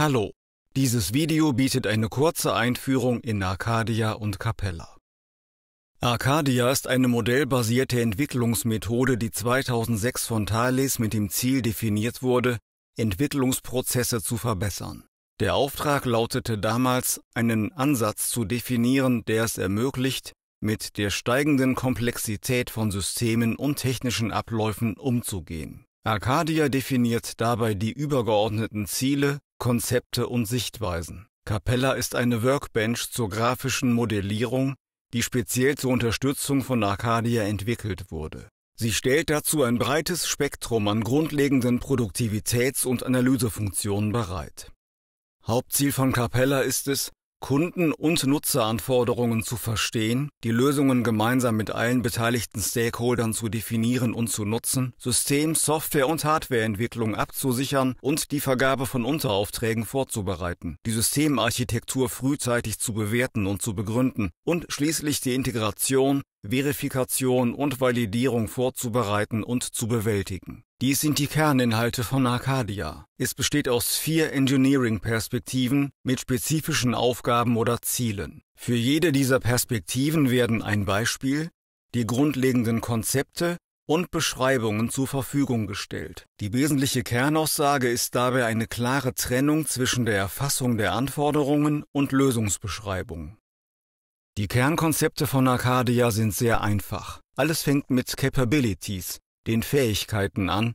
Hallo, dieses Video bietet eine kurze Einführung in Arcadia und Capella. Arcadia ist eine modellbasierte Entwicklungsmethode, die 2006 von Thales mit dem Ziel definiert wurde, Entwicklungsprozesse zu verbessern. Der Auftrag lautete damals, einen Ansatz zu definieren, der es ermöglicht, mit der steigenden Komplexität von Systemen und technischen Abläufen umzugehen. Arcadia definiert dabei die übergeordneten Ziele, Konzepte und Sichtweisen. Capella ist eine Workbench zur grafischen Modellierung, die speziell zur Unterstützung von Arcadia entwickelt wurde. Sie stellt dazu ein breites Spektrum an grundlegenden Produktivitäts- und Analysefunktionen bereit. Hauptziel von Capella ist es, Kunden- und Nutzeranforderungen zu verstehen, die Lösungen gemeinsam mit allen beteiligten Stakeholdern zu definieren und zu nutzen, System-, Software- und Hardwareentwicklung abzusichern und die Vergabe von Unteraufträgen vorzubereiten, die Systemarchitektur frühzeitig zu bewerten und zu begründen und schließlich die Integration Verifikation und Validierung vorzubereiten und zu bewältigen. Dies sind die Kerninhalte von Arcadia. Es besteht aus vier Engineering-Perspektiven mit spezifischen Aufgaben oder Zielen. Für jede dieser Perspektiven werden ein Beispiel, die grundlegenden Konzepte und Beschreibungen zur Verfügung gestellt. Die wesentliche Kernaussage ist dabei eine klare Trennung zwischen der Erfassung der Anforderungen und Lösungsbeschreibung. Die Kernkonzepte von Arcadia sind sehr einfach. Alles fängt mit Capabilities, den Fähigkeiten an,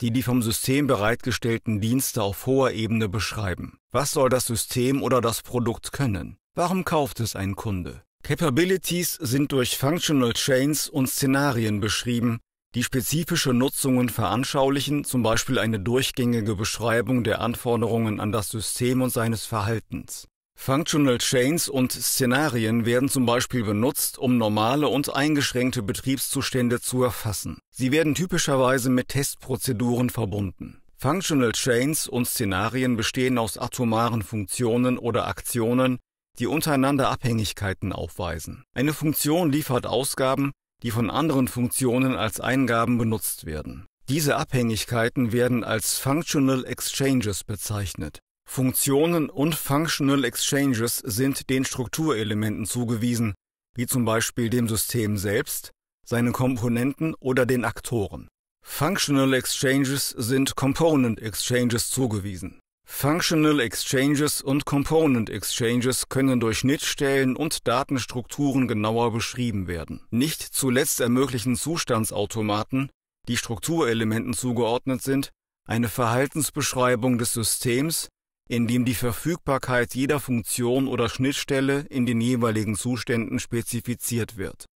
die die vom System bereitgestellten Dienste auf hoher Ebene beschreiben. Was soll das System oder das Produkt können? Warum kauft es ein Kunde? Capabilities sind durch Functional Chains und Szenarien beschrieben, die spezifische Nutzungen veranschaulichen, zum Beispiel eine durchgängige Beschreibung der Anforderungen an das System und seines Verhaltens. Functional Chains und Szenarien werden zum Beispiel benutzt, um normale und eingeschränkte Betriebszustände zu erfassen. Sie werden typischerweise mit Testprozeduren verbunden. Functional Chains und Szenarien bestehen aus atomaren Funktionen oder Aktionen, die untereinander Abhängigkeiten aufweisen. Eine Funktion liefert Ausgaben, die von anderen Funktionen als Eingaben benutzt werden. Diese Abhängigkeiten werden als Functional Exchanges bezeichnet. Funktionen und Functional Exchanges sind den Strukturelementen zugewiesen, wie zum Beispiel dem System selbst, seinen Komponenten oder den Aktoren. Functional Exchanges sind Component Exchanges zugewiesen. Functional Exchanges und Component Exchanges können durch Schnittstellen und Datenstrukturen genauer beschrieben werden. Nicht zuletzt ermöglichen Zustandsautomaten, die Strukturelementen zugeordnet sind, eine Verhaltensbeschreibung des Systems in dem die Verfügbarkeit jeder Funktion oder Schnittstelle in den jeweiligen Zuständen spezifiziert wird.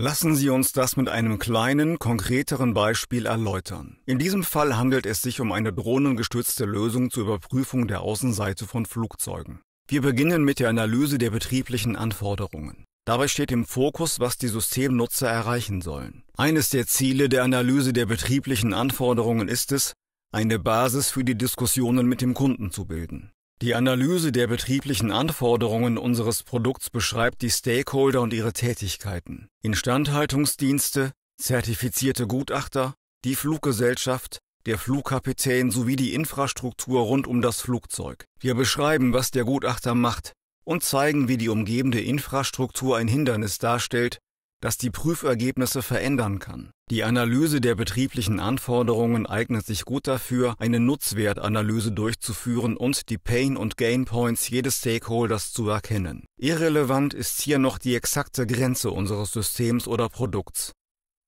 Lassen Sie uns das mit einem kleinen, konkreteren Beispiel erläutern. In diesem Fall handelt es sich um eine drohnengestützte Lösung zur Überprüfung der Außenseite von Flugzeugen. Wir beginnen mit der Analyse der betrieblichen Anforderungen. Dabei steht im Fokus, was die Systemnutzer erreichen sollen. Eines der Ziele der Analyse der betrieblichen Anforderungen ist es, eine Basis für die Diskussionen mit dem Kunden zu bilden. Die Analyse der betrieblichen Anforderungen unseres Produkts beschreibt die Stakeholder und ihre Tätigkeiten. Instandhaltungsdienste, zertifizierte Gutachter, die Fluggesellschaft, der Flugkapitän sowie die Infrastruktur rund um das Flugzeug. Wir beschreiben, was der Gutachter macht und zeigen, wie die umgebende Infrastruktur ein Hindernis darstellt das die Prüfergebnisse verändern kann. Die Analyse der betrieblichen Anforderungen eignet sich gut dafür, eine Nutzwertanalyse durchzuführen und die Pain- und Gain-Points jedes Stakeholders zu erkennen. Irrelevant ist hier noch die exakte Grenze unseres Systems oder Produkts.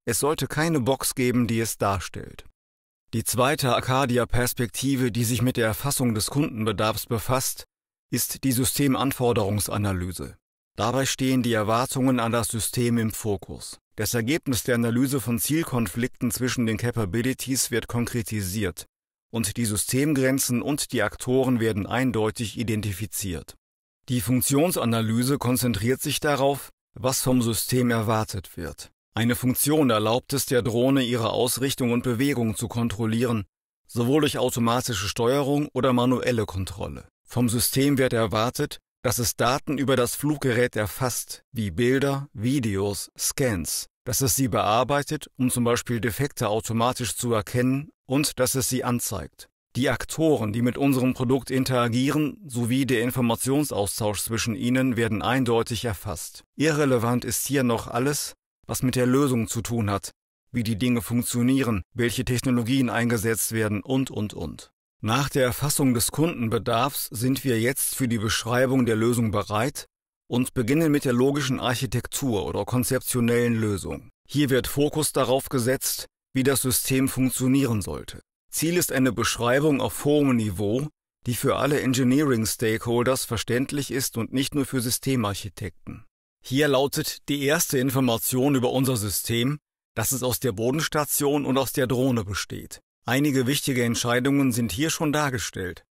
Es sollte keine Box geben, die es darstellt. Die zweite Arcadia-Perspektive, die sich mit der Erfassung des Kundenbedarfs befasst, ist die Systemanforderungsanalyse. Dabei stehen die Erwartungen an das System im Fokus. Das Ergebnis der Analyse von Zielkonflikten zwischen den Capabilities wird konkretisiert und die Systemgrenzen und die Aktoren werden eindeutig identifiziert. Die Funktionsanalyse konzentriert sich darauf, was vom System erwartet wird. Eine Funktion erlaubt es der Drohne, ihre Ausrichtung und Bewegung zu kontrollieren, sowohl durch automatische Steuerung oder manuelle Kontrolle. Vom System wird erwartet, dass es Daten über das Fluggerät erfasst, wie Bilder, Videos, Scans, dass es sie bearbeitet, um zum Beispiel Defekte automatisch zu erkennen und dass es sie anzeigt. Die Aktoren, die mit unserem Produkt interagieren, sowie der Informationsaustausch zwischen ihnen werden eindeutig erfasst. Irrelevant ist hier noch alles, was mit der Lösung zu tun hat, wie die Dinge funktionieren, welche Technologien eingesetzt werden und, und, und. Nach der Erfassung des Kundenbedarfs sind wir jetzt für die Beschreibung der Lösung bereit und beginnen mit der logischen Architektur oder konzeptionellen Lösung. Hier wird Fokus darauf gesetzt, wie das System funktionieren sollte. Ziel ist eine Beschreibung auf hohem Niveau, die für alle Engineering-Stakeholders verständlich ist und nicht nur für Systemarchitekten. Hier lautet die erste Information über unser System, dass es aus der Bodenstation und aus der Drohne besteht. Einige wichtige Entscheidungen sind hier schon dargestellt.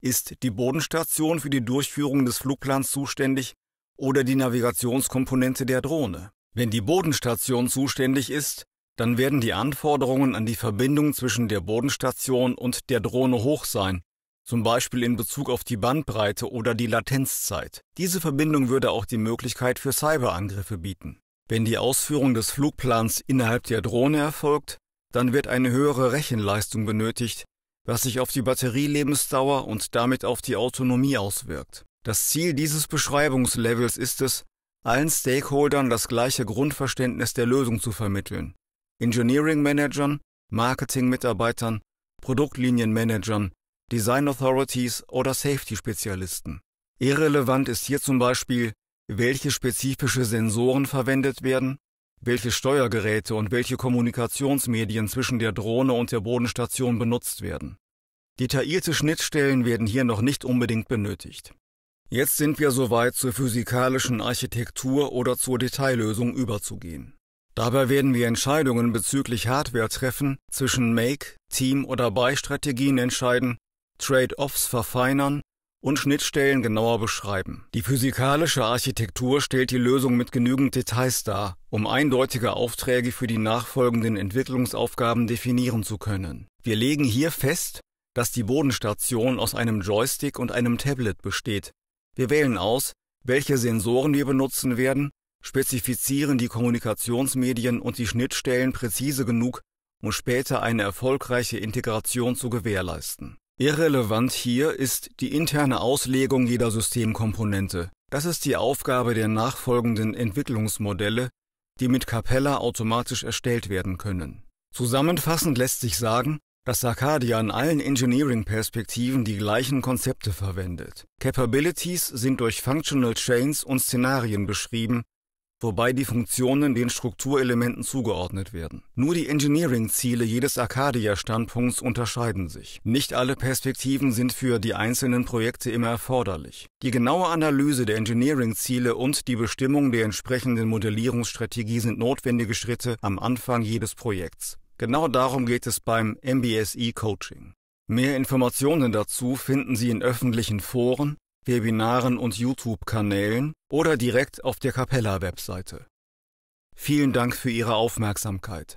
Ist die Bodenstation für die Durchführung des Flugplans zuständig oder die Navigationskomponente der Drohne? Wenn die Bodenstation zuständig ist, dann werden die Anforderungen an die Verbindung zwischen der Bodenstation und der Drohne hoch sein, zum Beispiel in Bezug auf die Bandbreite oder die Latenzzeit. Diese Verbindung würde auch die Möglichkeit für Cyberangriffe bieten. Wenn die Ausführung des Flugplans innerhalb der Drohne erfolgt, dann wird eine höhere Rechenleistung benötigt, was sich auf die Batterielebensdauer und damit auf die Autonomie auswirkt. Das Ziel dieses Beschreibungslevels ist es, allen Stakeholdern das gleiche Grundverständnis der Lösung zu vermitteln. Engineering-Managern, Marketing-Mitarbeitern, Produktlinien-Managern, Design Authorities oder Safety-Spezialisten. Irrelevant ist hier zum Beispiel, welche spezifische Sensoren verwendet werden, welche Steuergeräte und welche Kommunikationsmedien zwischen der Drohne und der Bodenstation benutzt werden. Detaillierte Schnittstellen werden hier noch nicht unbedingt benötigt. Jetzt sind wir soweit zur physikalischen Architektur oder zur Detaillösung überzugehen. Dabei werden wir Entscheidungen bezüglich Hardware treffen, zwischen Make, Team oder Buy Strategien entscheiden, Trade-offs verfeinern und Schnittstellen genauer beschreiben. Die physikalische Architektur stellt die Lösung mit genügend Details dar, um eindeutige Aufträge für die nachfolgenden Entwicklungsaufgaben definieren zu können. Wir legen hier fest, dass die Bodenstation aus einem Joystick und einem Tablet besteht. Wir wählen aus, welche Sensoren wir benutzen werden, spezifizieren die Kommunikationsmedien und die Schnittstellen präzise genug, um später eine erfolgreiche Integration zu gewährleisten. Irrelevant hier ist die interne Auslegung jeder Systemkomponente. Das ist die Aufgabe der nachfolgenden Entwicklungsmodelle, die mit Capella automatisch erstellt werden können. Zusammenfassend lässt sich sagen, dass Arcadia in allen Engineering-Perspektiven die gleichen Konzepte verwendet. Capabilities sind durch Functional Chains und Szenarien beschrieben, wobei die Funktionen den Strukturelementen zugeordnet werden. Nur die Engineering-Ziele jedes Arcadia-Standpunkts unterscheiden sich. Nicht alle Perspektiven sind für die einzelnen Projekte immer erforderlich. Die genaue Analyse der Engineering-Ziele und die Bestimmung der entsprechenden Modellierungsstrategie sind notwendige Schritte am Anfang jedes Projekts. Genau darum geht es beim MBSE Coaching. Mehr Informationen dazu finden Sie in öffentlichen Foren, Webinaren und YouTube-Kanälen oder direkt auf der Capella-Webseite. Vielen Dank für Ihre Aufmerksamkeit.